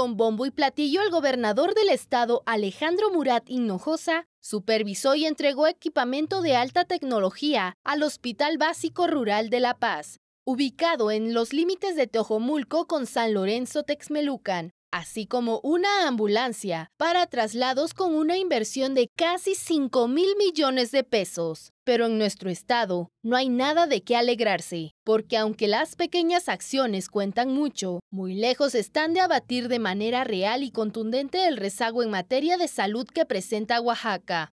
Con bombo y platillo, el gobernador del estado, Alejandro Murat Hinojosa, supervisó y entregó equipamiento de alta tecnología al Hospital Básico Rural de La Paz, ubicado en los límites de Teojomulco con San Lorenzo Texmelucan, así como una ambulancia para traslados con una inversión de casi 5 mil millones de pesos. Pero en nuestro estado no hay nada de qué alegrarse, porque aunque las pequeñas acciones cuentan mucho, muy lejos están de abatir de manera real y contundente el rezago en materia de salud que presenta Oaxaca.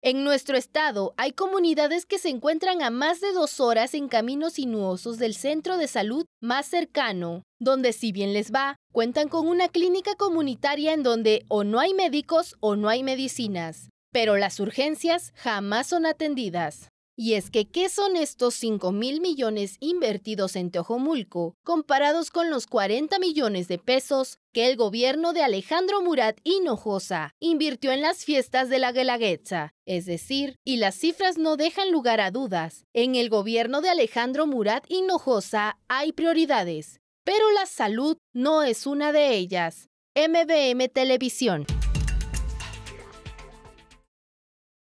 En nuestro estado hay comunidades que se encuentran a más de dos horas en caminos sinuosos del centro de salud más cercano, donde si bien les va, cuentan con una clínica comunitaria en donde o no hay médicos o no hay medicinas, pero las urgencias jamás son atendidas. Y es que, ¿qué son estos 5 mil millones invertidos en Teojomulco comparados con los 40 millones de pesos que el gobierno de Alejandro Murat Hinojosa invirtió en las fiestas de la Guelaguetza? Es decir, y las cifras no dejan lugar a dudas, en el gobierno de Alejandro Murat Hinojosa hay prioridades, pero la salud no es una de ellas. MBM Televisión.